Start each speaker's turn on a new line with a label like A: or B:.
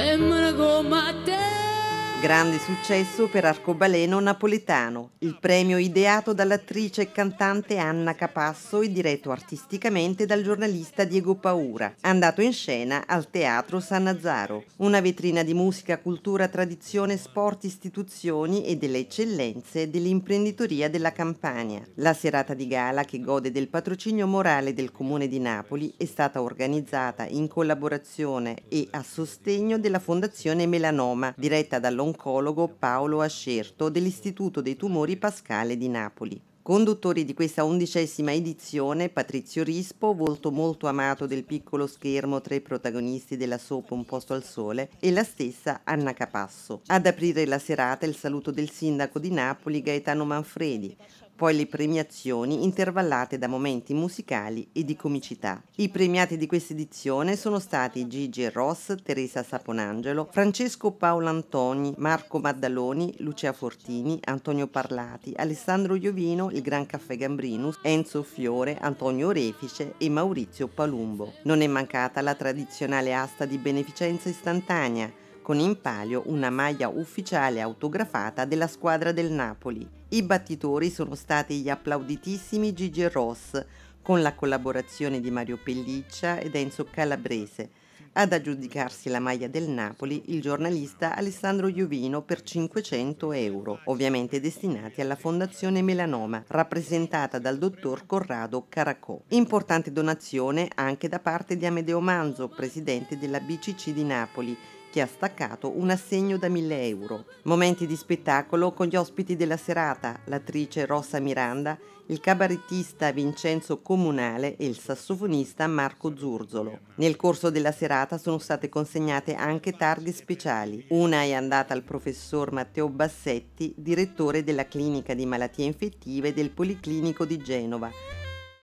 A: Sembra come a te Grande successo per Arcobaleno Napoletano, il premio ideato dall'attrice e cantante Anna Capasso e diretto artisticamente dal giornalista Diego Paura, andato in scena al Teatro San Nazaro, una vetrina di musica, cultura, tradizione, sport, istituzioni e delle eccellenze dell'imprenditoria della Campania. La serata di gala, che gode del patrocinio morale del Comune di Napoli, è stata organizzata in collaborazione e a sostegno della Fondazione Melanoma, diretta dall'Ontario oncologo Paolo Ascerto dell'Istituto dei Tumori Pascale di Napoli. Conduttori di questa undicesima edizione, Patrizio Rispo, volto molto amato del piccolo schermo tra i protagonisti della soap Un posto al sole, e la stessa Anna Capasso. Ad aprire la serata il saluto del sindaco di Napoli Gaetano Manfredi, poi le premiazioni intervallate da momenti musicali e di comicità. I premiati di questa edizione sono stati Gigi Ross, Teresa Saponangelo, Francesco Paolo Antoni, Marco Maddaloni, Lucia Fortini, Antonio Parlati, Alessandro Iovino, il Gran Caffè Gambrinus, Enzo Fiore, Antonio Orefice e Maurizio Palumbo. Non è mancata la tradizionale asta di beneficenza istantanea con in palio una maglia ufficiale autografata della squadra del Napoli. I battitori sono stati gli applauditissimi Gigi Ross, con la collaborazione di Mario Pelliccia ed Enzo Calabrese. Ad aggiudicarsi la maglia del Napoli il giornalista Alessandro Iovino per 500 euro, ovviamente destinati alla Fondazione Melanoma, rappresentata dal dottor Corrado Caracò. Importante donazione anche da parte di Amedeo Manzo, presidente della BCC di Napoli, che ha staccato un assegno da 1000 euro. Momenti di spettacolo con gli ospiti della serata, l'attrice Rossa Miranda, il cabarettista Vincenzo Comunale e il sassofonista Marco Zurzolo. Nel corso della serata sono state consegnate anche targhe speciali. Una è andata al professor Matteo Bassetti, direttore della clinica di malattie infettive del Policlinico di Genova,